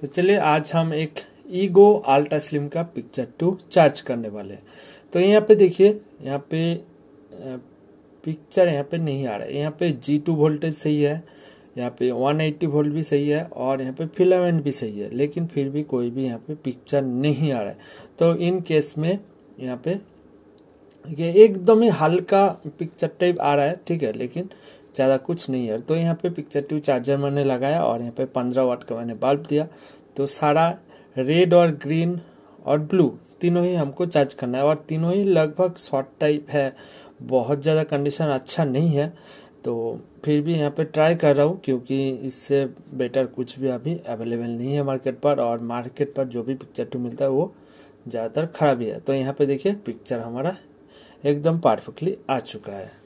तो चलिए आज हम एक ईगो आल्टा स्लिम का पिक्चर टू चार्ज करने वाले हैं तो यहाँ पे देखिए यहाँ पे पिक्चर यहाँ पे नहीं आ रहा है यहाँ पे जी टू वोल्टेज सही है यहाँ पे 180 वोल्ट भी सही है और यहाँ पे फिलामेंट भी सही है लेकिन फिर भी कोई भी यहाँ पे पिक्चर नहीं आ रहा है तो इन केस में यहाँ पे ये एकदम ही हल्का पिक्चर टाइप आ रहा है ठीक है लेकिन ज़्यादा कुछ नहीं है तो यहाँ पे पिक्चर टू चार्जर मैंने लगाया और यहाँ पे पंद्रह वाट का मैंने बल्ब दिया तो सारा रेड और ग्रीन और ब्लू तीनों ही हमको चार्ज करना है और तीनों ही लगभग शॉर्ट टाइप है बहुत ज़्यादा कंडीशन अच्छा नहीं है तो फिर भी यहाँ पे ट्राई कर रहा हूँ क्योंकि इससे बेटर कुछ भी अभी अवेलेबल नहीं है मार्केट पर और मार्केट पर जो भी पिक्चर टू मिलता है वो ज़्यादातर खराब ही है तो यहाँ पे देखिए पिक्चर हमारा एकदम परफेक्टली आ चुका है